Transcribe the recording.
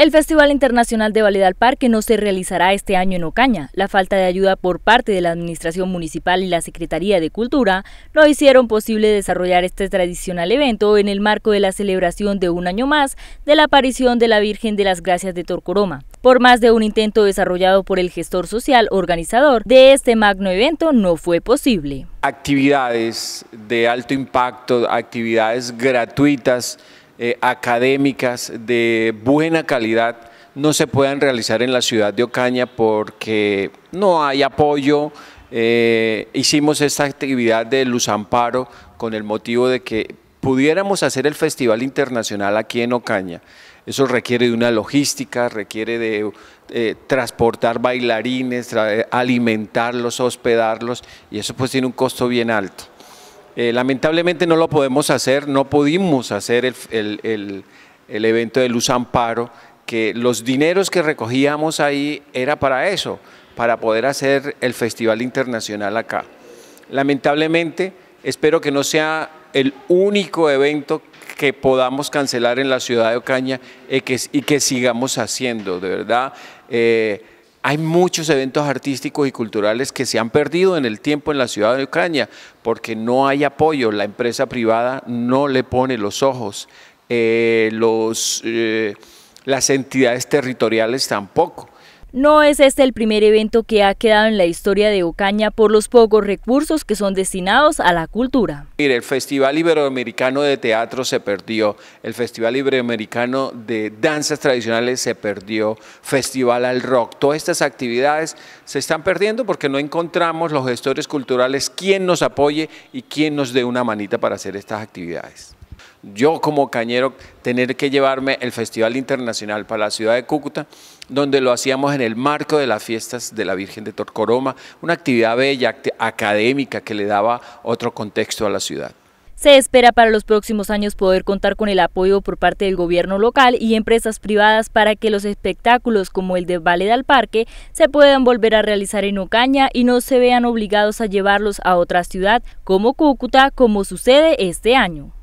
El Festival Internacional de Valedalparque Parque no se realizará este año en Ocaña, la falta de ayuda por parte de la Administración Municipal y la Secretaría de Cultura no hicieron posible desarrollar este tradicional evento en el marco de la celebración de un año más de la aparición de la Virgen de las Gracias de Torcoroma. Por más de un intento desarrollado por el gestor social organizador de este magno evento, no fue posible. Actividades de alto impacto, actividades gratuitas eh, académicas de buena calidad no se puedan realizar en la ciudad de Ocaña porque no hay apoyo. Eh, hicimos esta actividad de Luz Amparo con el motivo de que pudiéramos hacer el Festival Internacional aquí en Ocaña. Eso requiere de una logística, requiere de eh, transportar bailarines, alimentarlos, hospedarlos, y eso pues tiene un costo bien alto. Eh, lamentablemente no lo podemos hacer, no pudimos hacer el, evento de Luz Amparo, que los dineros que recogíamos ahí era para eso, para poder hacer el Festival Internacional acá. Lamentablemente, espero que no sea el único evento que podamos cancelar en la ciudad de Ocaña y que, sigamos haciendo, de verdad. Eh, hay muchos eventos artísticos y culturales que se han perdido en el tiempo en la ciudad de Ucrania porque no hay apoyo, la empresa privada no le pone los ojos, eh, los, eh, las entidades territoriales tampoco. No es este el primer evento que ha quedado en la historia de Ocaña por los pocos recursos que son destinados a la cultura. Mire, el Festival Iberoamericano de Teatro se perdió, el Festival Iberoamericano de Danzas Tradicionales se perdió, Festival al Rock, todas estas actividades se están perdiendo porque no encontramos los gestores culturales quien nos apoye y quien nos dé una manita para hacer estas actividades yo como cañero, tener que llevarme el Festival Internacional para la ciudad de Cúcuta, donde lo hacíamos en el marco de las fiestas de la Virgen de Torcoroma, una actividad bella, académica, que le daba otro contexto a la ciudad. Se espera para los próximos años poder contar con el apoyo por parte del gobierno local y empresas privadas para que los espectáculos como el de Valle del Parque se puedan volver a realizar en Ocaña y no se vean obligados a llevarlos a otra ciudad como Cúcuta, como sucede este año.